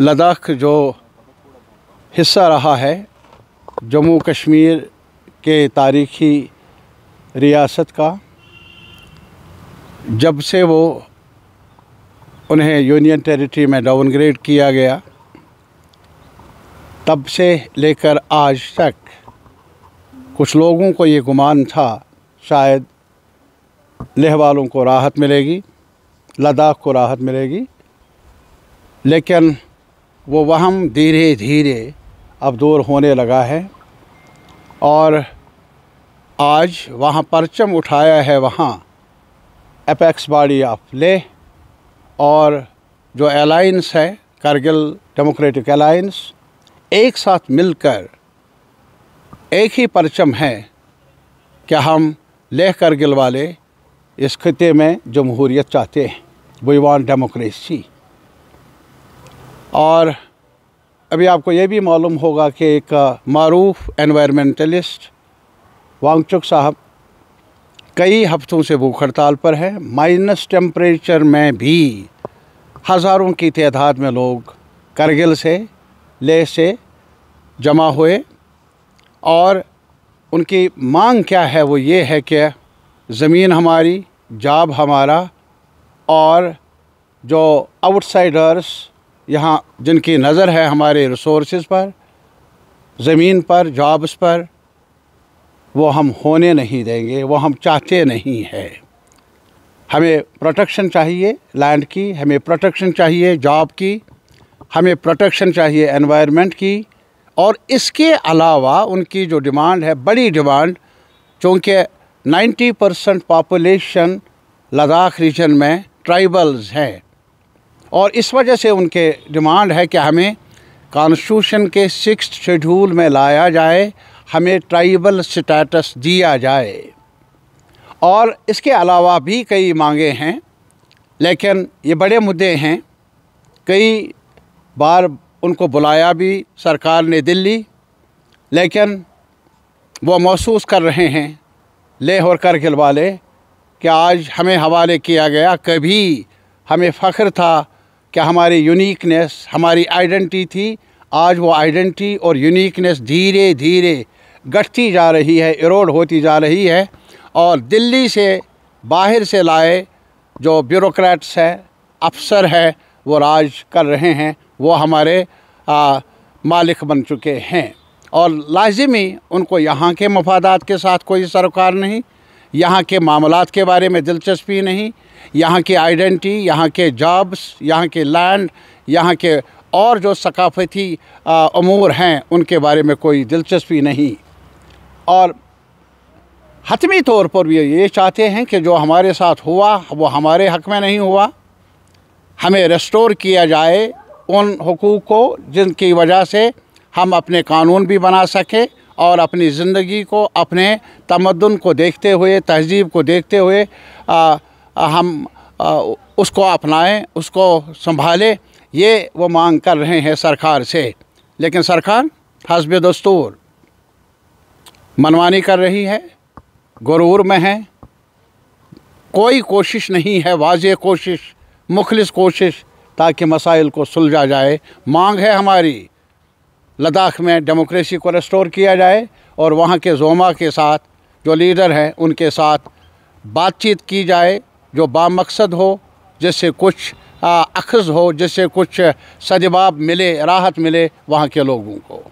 लद्दाख जो हिस्सा रहा है जम्मू कश्मीर के तारीखी रियासत का जब से वो उन्हें यूनियन टेरिटरी में डाउनग्रेड किया गया तब से लेकर आज तक कुछ लोगों को ये गुमान था शायद लेह वालों को राहत मिलेगी लद्दाख को राहत मिलेगी लेकिन वो वहम धीरे धीरे अब दूर होने लगा है और आज वहाँ परचम उठाया है वहाँ एपेक्स बॉडी ऑफ ले और जो अलाइंस है करगिल डेमोक्रेटिक अलाइंस एक साथ मिलकर एक ही परचम है कि हम लेह करगिल वाले इस खत्े में जमहूरियत चाहते हैं वी वॉन्ट डेमोक्रेसी और अभी आपको ये भी मालूम होगा कि एक मरूफ एनवायरमेंटलिस्ट वांगचुक साहब कई हफ्तों से भूख हड़ताल पर हैं माइनस टेम्परेचर में भी हज़ारों की तदाद में लोग करगिल से ले से जमा हुए और उनकी मांग क्या है वो ये है कि ज़मीन हमारी जाब हमारा और जो आउटसाइडर्स यहाँ जिनकी नज़र है हमारे रिसोर्स पर ज़मीन पर जॉब्स पर वो हम होने नहीं देंगे वो हम चाहते नहीं हैं हमें प्रोटेक्शन चाहिए लैंड की हमें प्रोटेक्शन चाहिए जॉब की हमें प्रोटेक्शन चाहिए एनवायरनमेंट की और इसके अलावा उनकी जो डिमांड है बड़ी डिमांड चूँकि 90 परसेंट पापोलेशन लद्दाख रीजन में ट्राइबल्स हैं और इस वजह से उनके डिमांड है कि हमें कॉन्स्टिट्यूशन के सिक्स शेड्यूल में लाया जाए हमें ट्राइबल स्टेटस दिया जाए और इसके अलावा भी कई मांगे हैं लेकिन ये बड़े मुद्दे हैं कई बार उनको बुलाया भी सरकार ने दिल्ली लेकिन वो महसूस कर रहे हैं लेह और करगिल वाले कि आज हमें हवाले किया गया कभी हमें फ़ख्र था क्या हमारी यूनिकनेस हमारी आइडेंटिटी थी आज वो आइडेंटिटी और यूनिकनेस धीरे धीरे घटती जा रही है इरोड होती जा रही है और दिल्ली से बाहर से लाए जो ब्यूरोक्रेट्स हैं अफसर है वो राज कर रहे हैं वो हमारे आ, मालिक बन चुके हैं और लाजिमी उनको यहाँ के मफादात के साथ कोई सरोकार नहीं यहाँ के मामला के बारे में दिलचस्पी नहीं यहाँ की आइडेंटी यहाँ के जॉब्स यहाँ के लैंड यहाँ के और जो सकाफती अमूर हैं उनके बारे में कोई दिलचस्पी नहीं और हतमी तौर पर भी ये चाहते हैं कि जो हमारे साथ हुआ वो हमारे हक में नहीं हुआ हमें रेस्टोर किया जाए उन हकूक़ को जिनकी वजह से हम अपने कानून भी बना सकें और अपनी ज़िंदगी को अपने तमदन को देखते हुए तहजीब को देखते हुए आ, हम आ, उसको अपनाएं उसको संभालें ये वो मांग कर रहे हैं सरकार से लेकिन सरकार हसब दस्तूर मनमानी कर रही है गुरूर में है कोई कोशिश नहीं है वाज कोशिश मुखलिस कोशिश ताकि मसाइल को सुलझा जाए मांग है हमारी लद्दाख में डेमोक्रेसी को रेस्टोर किया जाए और वहाँ के जोमा के साथ जो लीडर हैं उनके साथ बातचीत की जाए जो बामकसद हो जिससे कुछ अखज़ हो जिससे कुछ सदबाब मिले राहत मिले वहाँ के लोगों को